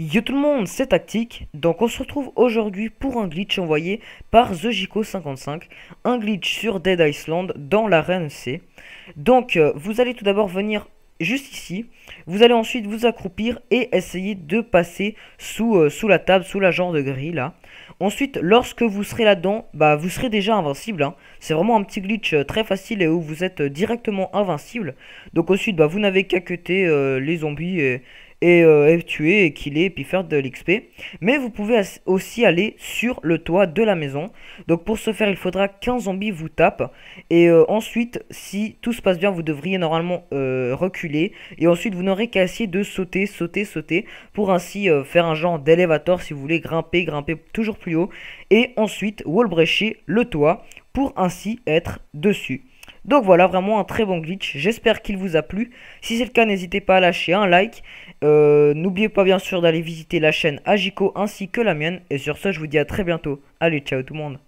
Yo tout le monde, c'est Tactique, donc on se retrouve aujourd'hui pour un glitch envoyé par TheJico55, un glitch sur Dead Island dans l'arène C. Donc euh, vous allez tout d'abord venir juste ici, vous allez ensuite vous accroupir et essayer de passer sous, euh, sous la table, sous la genre de grille là. Ensuite, lorsque vous serez là-dedans, bah, vous serez déjà invincible. Hein. C'est vraiment un petit glitch euh, très facile et où vous êtes directement invincible. Donc ensuite, bah, vous n'avez qu'à cuter les zombies et, euh, et tuer et killer et puis faire de l'XP. Mais vous pouvez aussi aller sur le toit de la maison. Donc pour ce faire, il faudra qu'un zombie vous tape. Et euh, ensuite, si tout se passe bien, vous devriez normalement euh, reculer. Et ensuite, vous n'aurez qu'à essayer de sauter, sauter, sauter. Pour ainsi faire un genre d'élévateur si vous voulez grimper, grimper toujours plus haut. Et ensuite, wallbrecher le toit pour ainsi être dessus. Donc voilà, vraiment un très bon glitch. J'espère qu'il vous a plu. Si c'est le cas, n'hésitez pas à lâcher un like. Euh, n'oubliez pas bien sûr d'aller visiter la chaîne Agico ainsi que la mienne. Et sur ce, je vous dis à très bientôt. Allez, ciao tout le monde.